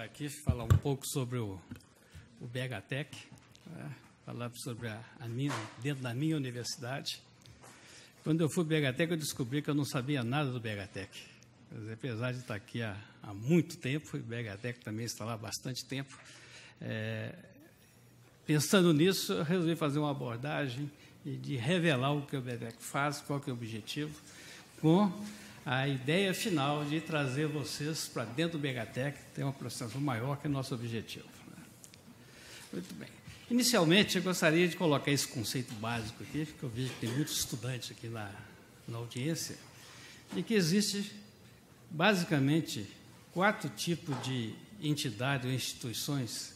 estar aqui, falar um pouco sobre o, o BHTEC, né? falar sobre a, a, minha, dentro da minha universidade. Quando eu fui BHTEC, eu descobri que eu não sabia nada do BHTEC. apesar de estar aqui há, há muito tempo, e o BHTEC também está lá há bastante tempo, é, pensando nisso, eu resolvi fazer uma abordagem de revelar o que o BHTEC faz, qual que é o objetivo, com a ideia final de trazer vocês para dentro do Megatec, tem uma aproximação maior que é o nosso objetivo. Né? Muito bem. Inicialmente, eu gostaria de colocar esse conceito básico aqui, porque eu vejo que tem muitos estudantes aqui na, na audiência, de que existe basicamente quatro tipos de entidades ou instituições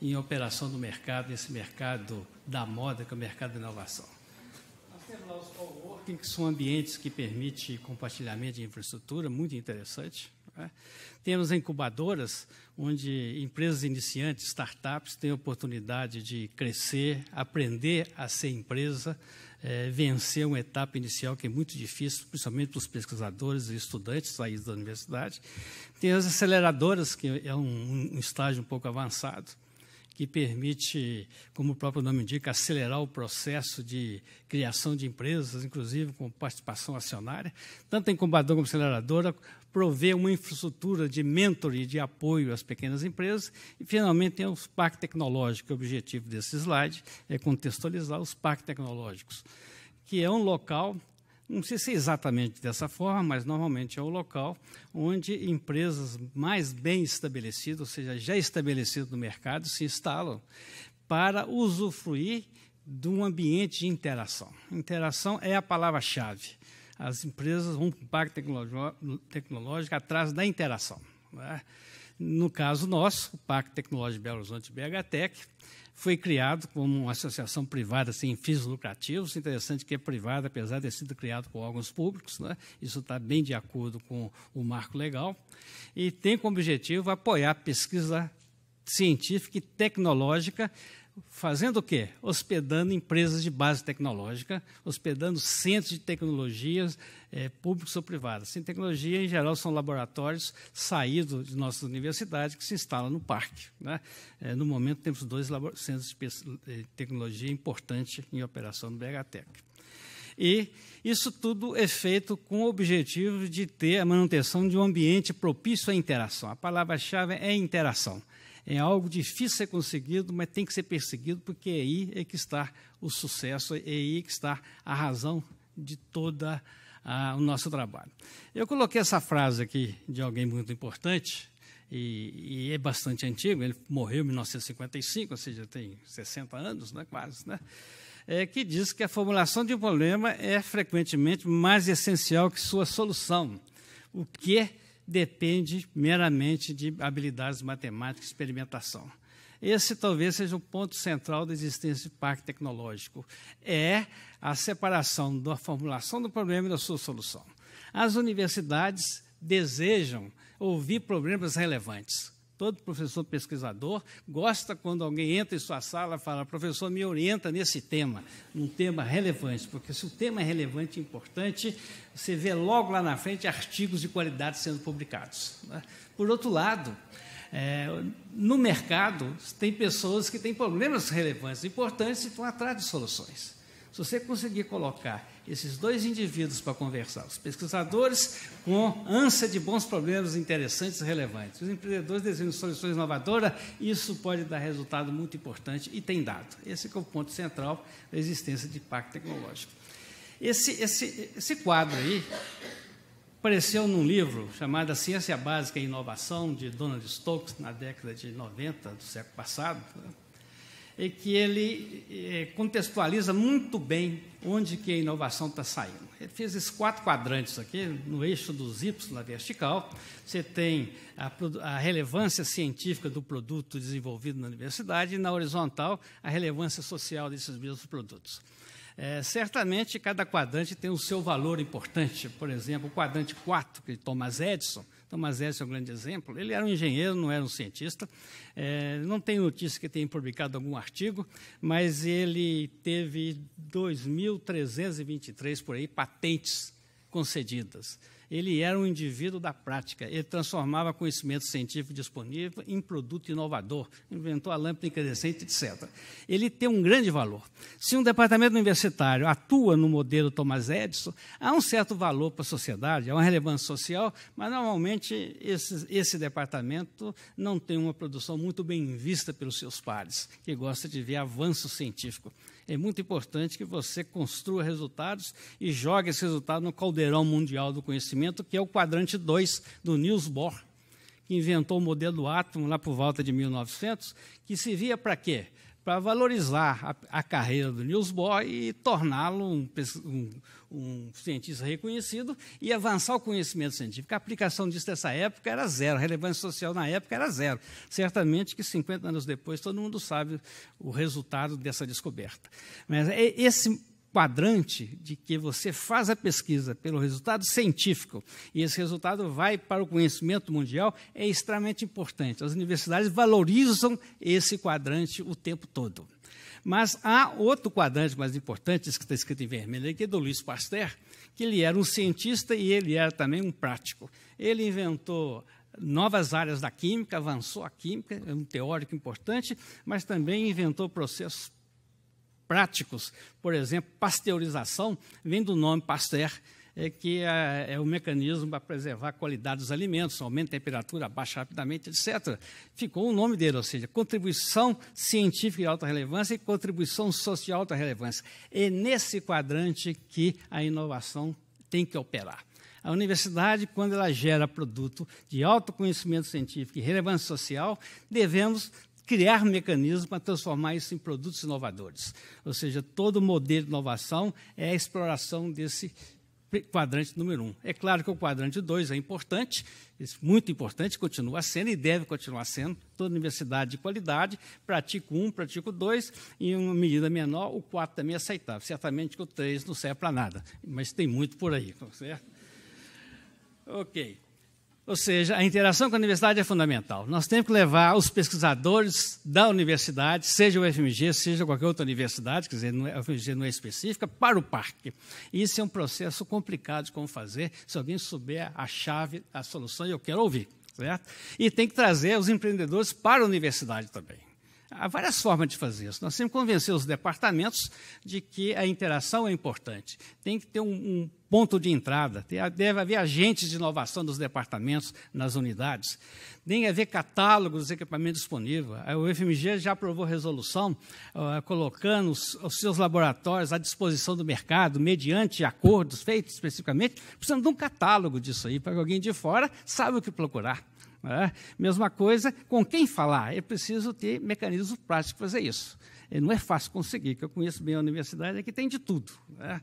em operação do mercado, esse mercado da moda, que é o mercado da inovação. Nós temos lá os que são ambientes que permitem compartilhamento de infraestrutura, muito interessante. Né? Temos incubadoras, onde empresas iniciantes, startups, têm a oportunidade de crescer, aprender a ser empresa, é, vencer uma etapa inicial que é muito difícil, principalmente para os pesquisadores e estudantes saídos da universidade. Tem as aceleradoras, que é um, um estágio um pouco avançado que permite, como o próprio nome indica, acelerar o processo de criação de empresas, inclusive com participação acionária, tanto em incubadora como aceleradora, prover uma infraestrutura de mentoria e de apoio às pequenas empresas. E, finalmente, tem os parques tecnológicos. O objetivo desse slide é contextualizar os parques tecnológicos, que é um local não sei se é exatamente dessa forma, mas normalmente é o local onde empresas mais bem estabelecidas, ou seja, já estabelecidas no mercado, se instalam para usufruir de um ambiente de interação. Interação é a palavra-chave. As empresas vão para o parque tecnológico atrás da interação. Não é? No caso nosso, o Parque Tecnológico de Belo Horizonte, BHTEC, foi criado como uma associação privada sem assim, fins lucrativos. Interessante que é privada, apesar de ter sido criado por órgãos públicos. Né? Isso está bem de acordo com o marco legal. E tem como objetivo apoiar a pesquisa científica e tecnológica fazendo o quê? Hospedando empresas de base tecnológica, hospedando centros de tecnologias é, públicos ou privados. Sem tecnologia, em geral, são laboratórios saídos de nossas universidades que se instalam no parque. Né? É, no momento, temos dois centros de eh, tecnologia importantes em operação no BHTEC. E isso tudo é feito com o objetivo de ter a manutenção de um ambiente propício à interação. A palavra-chave é interação é algo difícil de ser conseguido, mas tem que ser perseguido, porque é aí é que está o sucesso, é aí é que está a razão de todo ah, o nosso trabalho. Eu coloquei essa frase aqui de alguém muito importante, e, e, é bastante antigo, ele morreu em 1955, ou seja, tem 60 anos, né, quase, né? É, que diz que a formulação de um problema é frequentemente mais essencial que sua solução, o que depende meramente de habilidades matemáticas e experimentação. Esse talvez seja o ponto central da existência de parque tecnológico. É a separação da formulação do problema e da sua solução. As universidades desejam ouvir problemas relevantes. Todo professor pesquisador gosta quando alguém entra em sua sala e fala: professor, me orienta nesse tema, num tema relevante, porque se o tema é relevante e importante, você vê logo lá na frente artigos de qualidade sendo publicados. Né? Por outro lado, é, no mercado, tem pessoas que têm problemas relevantes, importantes e estão atrás de soluções. Se você conseguir colocar esses dois indivíduos para conversar, os pesquisadores com ânsia de bons problemas interessantes e relevantes, os empreendedores desenhando soluções inovadoras, isso pode dar resultado muito importante e tem dado. Esse é o ponto central da existência de pacto tecnológico. Esse, esse, esse quadro aí apareceu num livro chamado Ciência Básica e Inovação, de Donald Stokes, na década de 90 do século passado. Né? e que ele eh, contextualiza muito bem onde que a inovação está saindo. Ele fez esses quatro quadrantes aqui, no eixo dos Y, na vertical, você tem a, a relevância científica do produto desenvolvido na universidade, e na horizontal, a relevância social desses mesmos produtos. É, certamente, cada quadrante tem o seu valor importante. Por exemplo, o quadrante 4, que Thomas Edison, então, Mazzelli é um grande exemplo. Ele era um engenheiro, não era um cientista. É, não tem notícia que tenha publicado algum artigo, mas ele teve 2.323 por aí patentes concedidas. Ele era um indivíduo da prática, ele transformava conhecimento científico disponível em produto inovador, inventou a lâmpada incandescente, etc. Ele tem um grande valor. Se um departamento universitário atua no modelo Thomas Edison, há um certo valor para a sociedade, há uma relevância social, mas normalmente esse, esse departamento não tem uma produção muito bem vista pelos seus pares, que gosta de ver avanço científico é muito importante que você construa resultados e jogue esse resultado no caldeirão mundial do conhecimento, que é o quadrante 2 do Niels Bohr, que inventou o modelo do átomo lá por volta de 1900, que servia para quê? para valorizar a, a, carreira do Newsboy e torná-lo um, um, um, cientista reconhecido e avançar o conhecimento científico. A aplicação disso nessa época era zero, a relevância social na época era zero. Certamente que 50 anos depois todo mundo sabe o resultado dessa descoberta. Mas é esse quadrante de que você faz a pesquisa pelo resultado científico e esse resultado vai para o conhecimento mundial é extremamente importante. As universidades valorizam esse quadrante o tempo todo. Mas há outro quadrante mais importante, esse que está escrito em vermelho aqui, do Luiz Pasteur, que ele era um cientista e ele era também um prático. Ele inventou novas áreas da química, avançou a química, é um teórico importante, mas também inventou processos práticos, por exemplo, pasteurização, vem do nome pasteur, é, que é, é o mecanismo para preservar a qualidade dos alimentos, aumenta a temperatura, abaixa rapidamente, etc. Ficou o nome dele, ou seja, contribuição científica de alta relevância e contribuição social de alta relevância. É nesse quadrante que a inovação tem que operar. A universidade, quando ela gera produto de alto conhecimento científico e relevância social, devemos criar mecanismos para transformar isso em produtos inovadores. Ou seja, todo modelo de inovação é a exploração desse quadrante número um. É claro que o quadrante dois é importante, é muito importante, continua sendo e deve continuar sendo. Toda universidade de qualidade, pratico um, pratico dois, e em uma medida menor, o quatro também é aceitável. Certamente que o três não serve para nada, mas tem muito por aí, tá certo? Ok. Ou seja, a interação com a universidade é fundamental. Nós temos que levar os pesquisadores da universidade, seja o FMG, seja qualquer outra universidade, quer dizer, é, a FMG não é específica, para o parque. Isso é um processo complicado de como fazer. Se alguém souber a chave, a solução, eu quero ouvir. Certo? E tem que trazer os empreendedores para a universidade também. Há várias formas de fazer isso. Nós temos que convencer os departamentos de que a interação é importante. Tem que ter um, um ponto de entrada. Deve haver agentes de inovação nos departamentos, nas unidades. Nem haver catálogos dos equipamentos disponíveis. O FMG já aprovou resolução uh, colocando os, os, seus laboratórios à disposição do mercado, mediante acordos feitos especificamente. Precisamos de um catálogo disso aí, para que alguém de fora saiba o que procurar. Né? Mesma coisa, com quem falar? É preciso ter mecanismos práticos para fazer isso. E não é fácil conseguir, que eu conheço bem a universidade, é que tem de tudo. Né?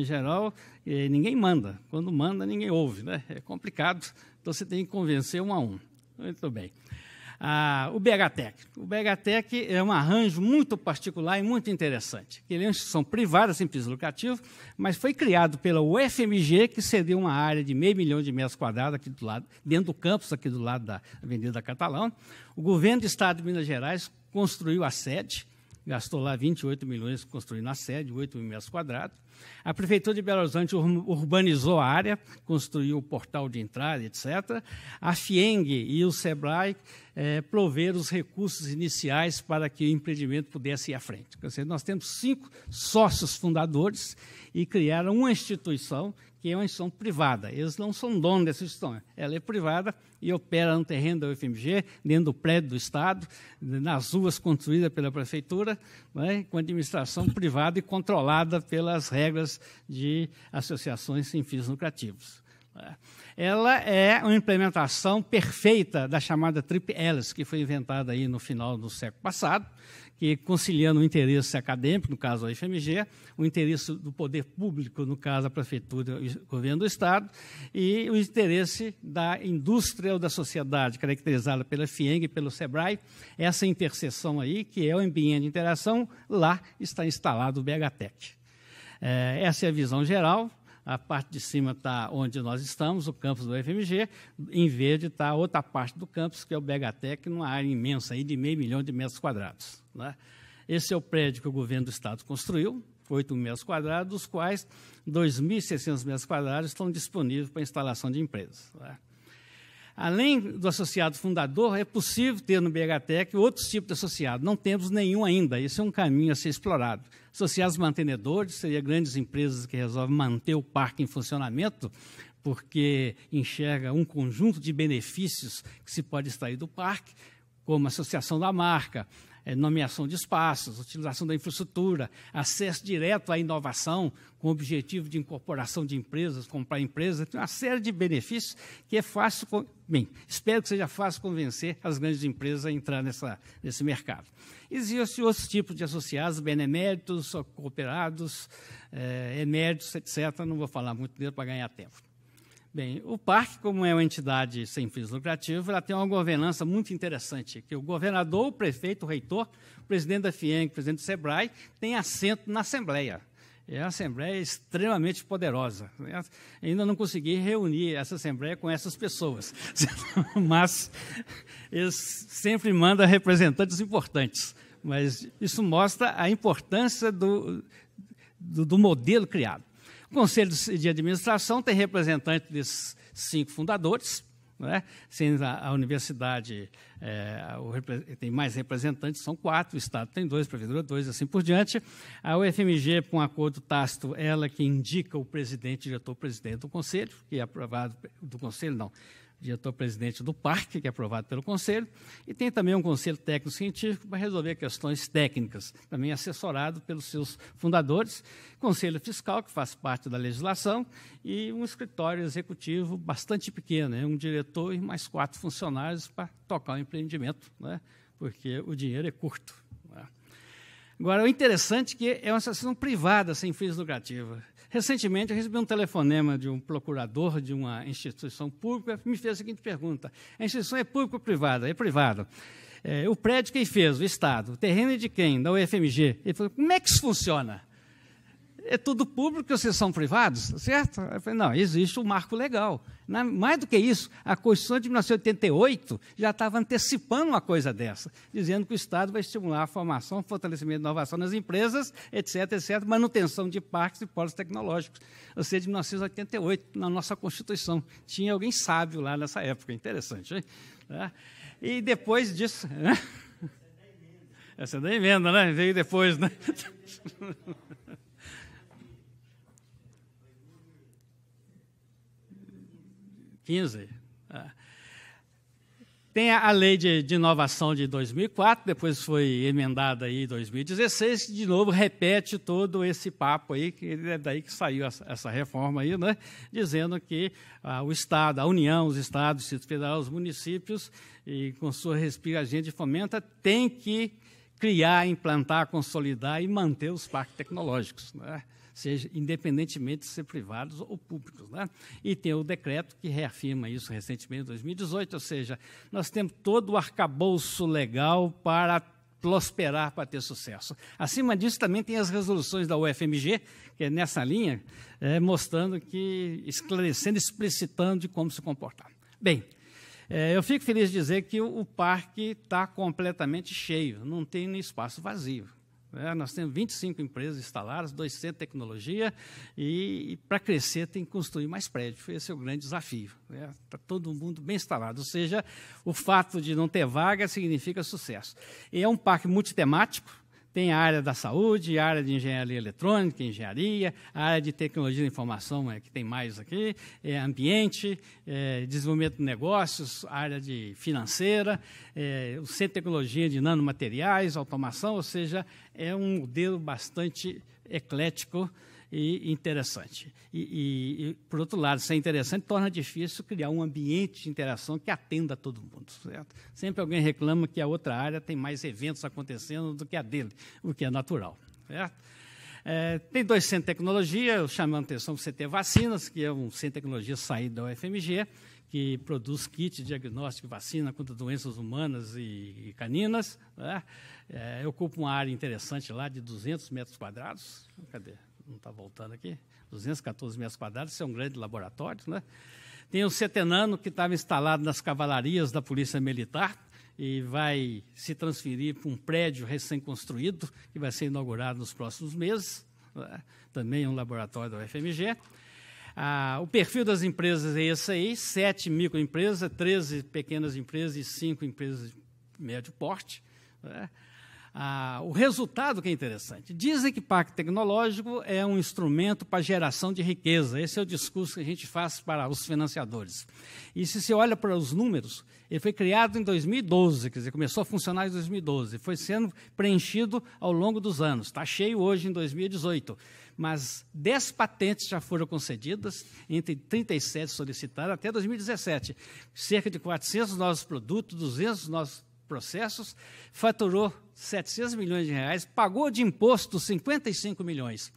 em geral, eh, ninguém manda. Quando manda, ninguém ouve, né? É complicado. Então você tem que convencer um a um. Muito bem. Ah, o BHTEC. O BHTEC é um arranjo muito particular e muito interessante. Ele é uma instituição privada, sem fins lucrativo, mas foi criado pela UFMG, que cedeu uma área de meio milhão de metros quadrados aqui do lado, dentro do campus, aqui do lado da Avenida Catalão. O governo do Estado de Minas Gerais construiu a sede, gastou lá 28 milhões construindo a sede, 8 mil metros quadrados. A Prefeitura de Belo Horizonte urbanizou a área, construiu o portal de entrada, etc. A FIENG e o SEBRAE é, prover os recursos iniciais para que o empreendimento pudesse ir à frente. Quer dizer, nós temos cinco sócios fundadores e criaram uma instituição que é uma instituição privada. Eles não são donos dessa instituição. Ela é privada e opera no terreno da UFMG, dentro do prédio do Estado, nas ruas construídas pela Prefeitura, né, com administração privada e controlada pelas regras de associações sem fins lucrativos. É. Ela é uma implementação perfeita da chamada Trip Alice, que foi inventada aí no final do século passado, que conciliando o interesse acadêmico, no caso a FMG o interesse do poder público, no caso a prefeitura e o governo do estado, e o interesse da indústria ou da sociedade, caracterizada pela FIENG e pelo SEBRAE, essa interseção aí, que é o ambiente de interação, lá está instalado o BHTEC. É, essa é a visão geral a parte de cima está onde nós estamos, o campus do FMG, em verde está outra parte do campus, que é o BHTEC, numa é área imensa, aí, de meio milhão de metros quadrados. Né? Esse é o prédio que o governo do Estado construiu, 8 metros quadrados, dos quais 2.600 metros quadrados estão disponíveis para instalação de empresas. Né? Além do associado fundador, é possível ter no BHTEC outros tipos de associado. Não temos nenhum ainda. Esse é um caminho a ser explorado. Associados mantenedores, seria grandes empresas que resolvem manter o parque em funcionamento, porque enxerga um conjunto de benefícios que se pode extrair do parque como associação da marca, eh, nomeação de espaços, utilização da infraestrutura, acesso direto à inovação, com o objetivo de incorporação de empresas, comprar empresas, tem uma série de benefícios que é fácil, bem, espero que seja fácil convencer as grandes empresas a entrar nessa, nesse mercado. Existem outros tipos de associados, beneméritos, cooperados, é, eméritos, etc. Não vou falar muito dele para ganhar tempo. Bem, o parque, como é uma entidade sem fins lucrativos, ela tem uma governança muito interessante, que o governador, o prefeito, o reitor, o presidente da FIENG, o presidente do SEBRAE, tem assento na Assembleia. É a Assembleia extremamente poderosa. Ainda não consegui reunir essa Assembleia com essas pessoas, mas eles sempre mandam representantes importantes. Mas isso mostra a importância do, do, do modelo criado. O conselho de administração tem representantes desses cinco fundadores, né? sendo a, a universidade é, o, tem mais representantes, são quatro, o Estado tem dois, a Prefeitura dois, assim por diante. A UFMG, com um acordo tácito, ela que indica o presidente, diretor-presidente do Conselho, que é aprovado do Conselho, não, diretor presidente do parque, que é aprovado pelo conselho, e tem também um conselho técnico-científico para resolver questões técnicas, também assessorado pelos seus fundadores, conselho fiscal, que faz parte da legislação, e um escritório executivo bastante pequeno, né? um diretor e mais quatro funcionários para tocar o empreendimento, né? porque o dinheiro é curto. Né? Agora, o interessante é que é uma associação privada, sem fins lucrativos. Recentemente, eu recebi um telefonema de um procurador de uma instituição pública que me fez a seguinte pergunta: a instituição é pública ou privada? É privada. É, o prédio quem fez? O Estado. O terreno é de quem? Da UFMG. Ele falou: como é que isso funciona? é tudo público, vocês são privados, tá certo? Eu falei, não, existe um marco legal. mais do que isso, a Constituição de 1988 já estava antecipando uma coisa dessa, dizendo que o Estado vai estimular a formação, fortalecimento e inovação nas empresas, etc., etc., manutenção de parques e polos tecnológicos. Ou seja, de 1988, na nossa Constituição. Tinha alguém sábio lá nessa época, interessante. Hein? Tá? E depois disso... É Essa é da emenda, né? Veio depois, né? 15. É. Tem a lei de, de, inovação de 2004, depois foi emendada aí em 2016, que de novo repete todo esse papo aí, que é daí que saiu essa, essa reforma aí, né? dizendo que ah, o Estado, a União, os Estados, o Distrito Federal, os municípios, e com sua respira de fomenta, tem que criar, implantar, consolidar e manter os parques tecnológicos. Né? seja independentemente de ser privados ou públicos. Né? E tem o decreto que reafirma isso recentemente, em 2018, ou seja, nós temos todo o arcabouço legal para prosperar para ter sucesso. Acima disso, também tem as resoluções da UFMG, que é nessa linha, é, mostrando que, esclarecendo, explicitando de como se comportar. Bem, é, eu fico feliz de dizer que o, o parque está completamente cheio, não tem nem espaço vazio. É, nós temos 25 empresas instaladas, 200 tecnologia, e, e para crescer tem que construir mais prédios. Esse é o grande desafio. Está né? Tá todo mundo bem instalado. Ou seja, o fato de não ter vaga significa sucesso. E é um parque multitemático, tem a área da saúde, a área de engenharia eletrônica, engenharia, a área de tecnologia da informação, é, que tem mais aqui, é, ambiente, é, desenvolvimento de negócios, área de financeira, é, o centro de tecnologia de nanomateriais, automação, ou seja, é um modelo bastante eclético e interessante. E, e, e, por outro lado, ser é interessante torna difícil criar um ambiente de interação que atenda a todo mundo. Certo? Sempre alguém reclama que a outra área tem mais eventos acontecendo do que a dele, o que é natural. Certo? É, tem dois centros de tecnologia, chamando atenção para o CT Vacinas, que é um centro de tecnologia saído da UFMG, que produz kit diagnóstico e vacina contra doenças humanas e, caninas. Né? É, eu ocupo uma área interessante lá de 200 metros quadrados. Cadê? não está voltando aqui, 214 metros quadrados, isso é um grande laboratório, né? Tem o Setenano, que estava instalado nas cavalarias da Polícia Militar e vai se transferir para um prédio recém-construído, que vai ser inaugurado nos próximos meses, né? também um laboratório da UFMG. Ah, o perfil das empresas é esse aí, sete microempresas, 13 pequenas empresas e cinco empresas de médio porte. Né? ah, o resultado que é interessante. Dizem que pacto tecnológico é um instrumento para geração de riqueza. Esse é o discurso que a gente faz para os financiadores. E se você olha para os números, ele foi criado em 2012, quer dizer, começou a funcionar em 2012. Foi sendo preenchido ao longo dos anos. Está cheio hoje em 2018 mas 10 patentes já foram concedidas, entre 37 solicitadas até 2017. Cerca de 400 novos produtos, 200 novos processos, faturou 700 milhões de reais, pagou de imposto 55 milhões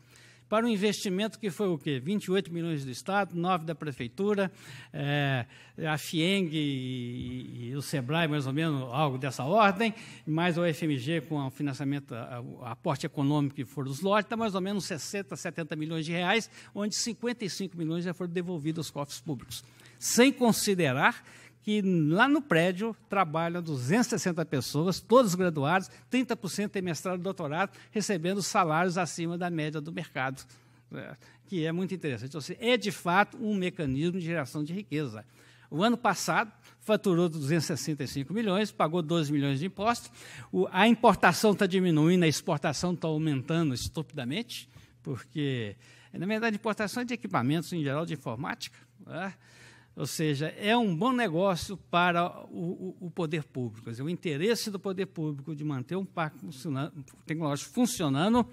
para um investimento que foi o quê? 28 milhões do Estado, 9 da Prefeitura, é, a FIENG e, e, o SEBRAE, mais ou menos, algo dessa ordem, mais o FMG com o financiamento, o aporte econômico que foram os lotes, está mais ou menos 60, 70 milhões de reais, onde 55 milhões já foram devolvidos aos cofres públicos. Sem considerar que lá no prédio trabalham 260 pessoas, todos graduados, 30% tem mestrado e doutorado, recebendo salários acima da média do mercado, né? que é muito interessante. Ou então, seja, assim, é, de fato, um mecanismo de geração de riqueza. O ano passado, faturou 265 milhões, pagou 12 milhões de impostos. O, a importação está diminuindo, a exportação está aumentando estupidamente, porque, na verdade, a importação é de equipamentos, em geral, de informática. Né? Ou seja, é um bom negócio para o, o, poder público. dizer, o interesse do poder público de manter um parque tecnológico funcionando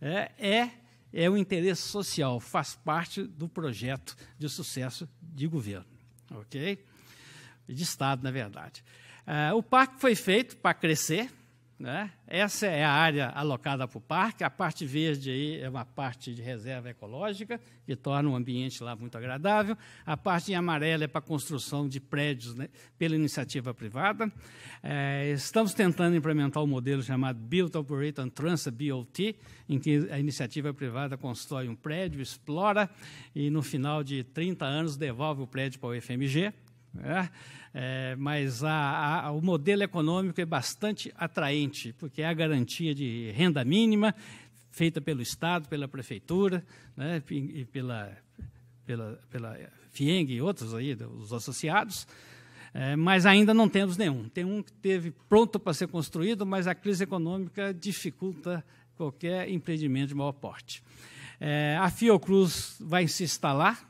é, é, é o interesse social, faz parte do projeto de sucesso de governo, ok? De Estado, na verdade. É, o parque foi feito para crescer, né? Essa é a área alocada para o parque. A parte verde aí é uma parte de reserva ecológica, que torna o ambiente lá muito agradável. A parte em amarelo é para construção de prédios né, pela iniciativa privada. É, estamos tentando implementar um modelo chamado Build, Operate and Transfer, BOT, em que a iniciativa privada constrói um prédio, explora e, no final de 30 anos, devolve o prédio para o FMG, né? É, mas a, a, o modelo econômico é bastante atraente, porque é a garantia de renda mínima feita pelo Estado, pela Prefeitura, né? e pela, pela, pela FIENG e outros aí, os associados, é, mas ainda não temos nenhum. Tem um que teve pronto para ser construído, mas a crise econômica dificulta qualquer empreendimento de maior porte. É, a Fiocruz vai se instalar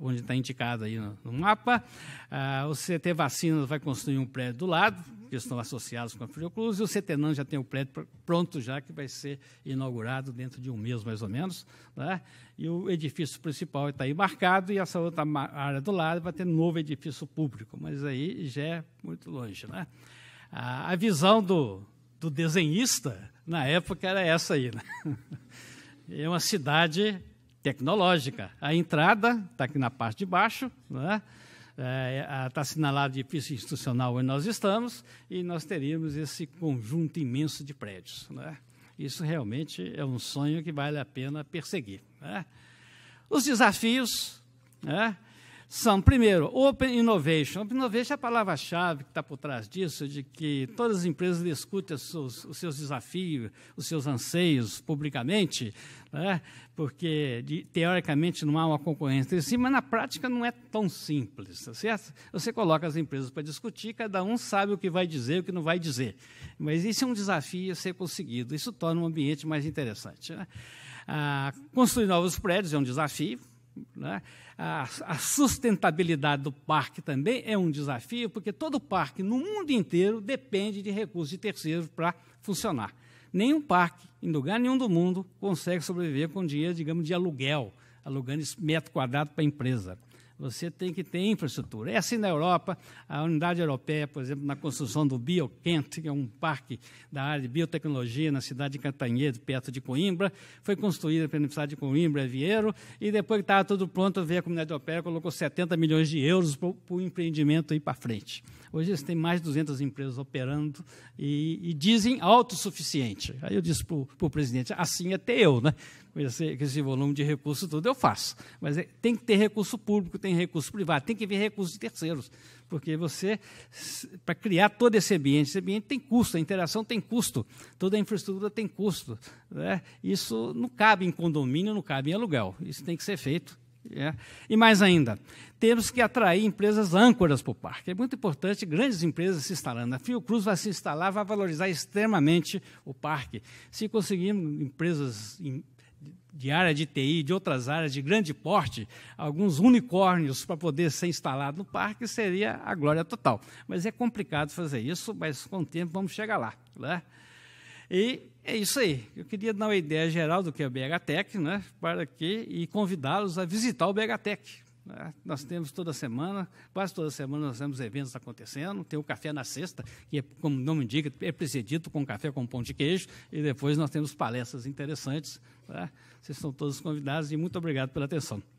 onde está indicado aí no, no mapa. Ah, o CT Vacina vai construir um prédio do lado, que estão associados com a Frioclus, e o CT Nan já tem o prédio pronto já, que vai ser inaugurado dentro de um mês, mais ou menos. Né? E o edifício principal está aí marcado, e essa outra área do lado vai ter novo edifício público, mas aí já é muito longe. Né? Ah, a visão do, do desenhista, na época, era essa aí. Né? É uma cidade tecnológica. A entrada está aqui na parte de baixo, né? está é, tá assinalado de edifício institucional onde nós estamos, e nós teríamos esse conjunto imenso de prédios. Né? Isso realmente é um sonho que vale a pena perseguir. Né? Os desafios, né? são, primeiro, Open Innovation. Open Innovation é a palavra-chave que está por trás disso, de que todas as empresas discutem os seus, os seus desafios, os seus anseios publicamente, né? porque de, teoricamente não há uma concorrência entre si, mas na prática não é tão simples, tá certo? Você coloca as empresas para discutir, cada um sabe o que vai dizer e o que não vai dizer. Mas isso é um desafio a ser conseguido, isso torna o um ambiente mais interessante. Né? Ah, construir novos prédios é um desafio, né? A, a sustentabilidade do parque também é um desafio, porque todo parque no mundo inteiro depende de recursos de terceiros para funcionar. Nenhum parque, em lugar nenhum do mundo, consegue sobreviver com dinheiro, digamos, de aluguel, alugando metro quadrado para a empresa. Você tem que ter infraestrutura. É assim na Europa, a unidade europeia, por exemplo, na construção do BioKent, que é um parque da área de biotecnologia na cidade de Cantanhedo, perto de Coimbra, foi construída pela Universidade de Coimbra, Vieiro, e depois que estava tudo pronto, veio a comunidade europeia colocou 70 milhões de euros para o empreendimento ir para frente. Hoje eles têm mais de 200 empresas operando e, e dizem autossuficiente. Aí eu disse para o presidente, assim até eu, né? esse, esse volume de recursos tudo eu faço. Mas é, tem que ter recurso público, tem recurso privado, tem que vir recursos de terceiros, porque você, para criar todo esse ambiente, esse ambiente tem custo, a interação tem custo, toda a infraestrutura tem custo. Né? Isso não cabe em condomínio, não cabe em aluguel, isso tem que ser feito é. E mais ainda, temos que atrair empresas âncoras para o parque. É muito importante grandes empresas se instalando. A Fiocruz vai se instalar, vai valorizar extremamente o parque. Se conseguirmos empresas de área de TI, de outras áreas de grande porte, alguns unicórnios para poder ser instalado no parque, seria a glória total. Mas é complicado fazer isso, mas com o tempo vamos chegar lá. Né? E é isso aí. Eu queria dar uma ideia geral do que é o BHTEC, né, para que, e convidá-los a visitar o BHTEC. Né? Nós temos toda semana, quase toda semana nós temos eventos acontecendo. Tem o café na sexta, que é, como o nome indica, é precedido com café com pão de queijo. E depois nós temos palestras interessantes. Né? Vocês são todos convidados e muito obrigado pela atenção.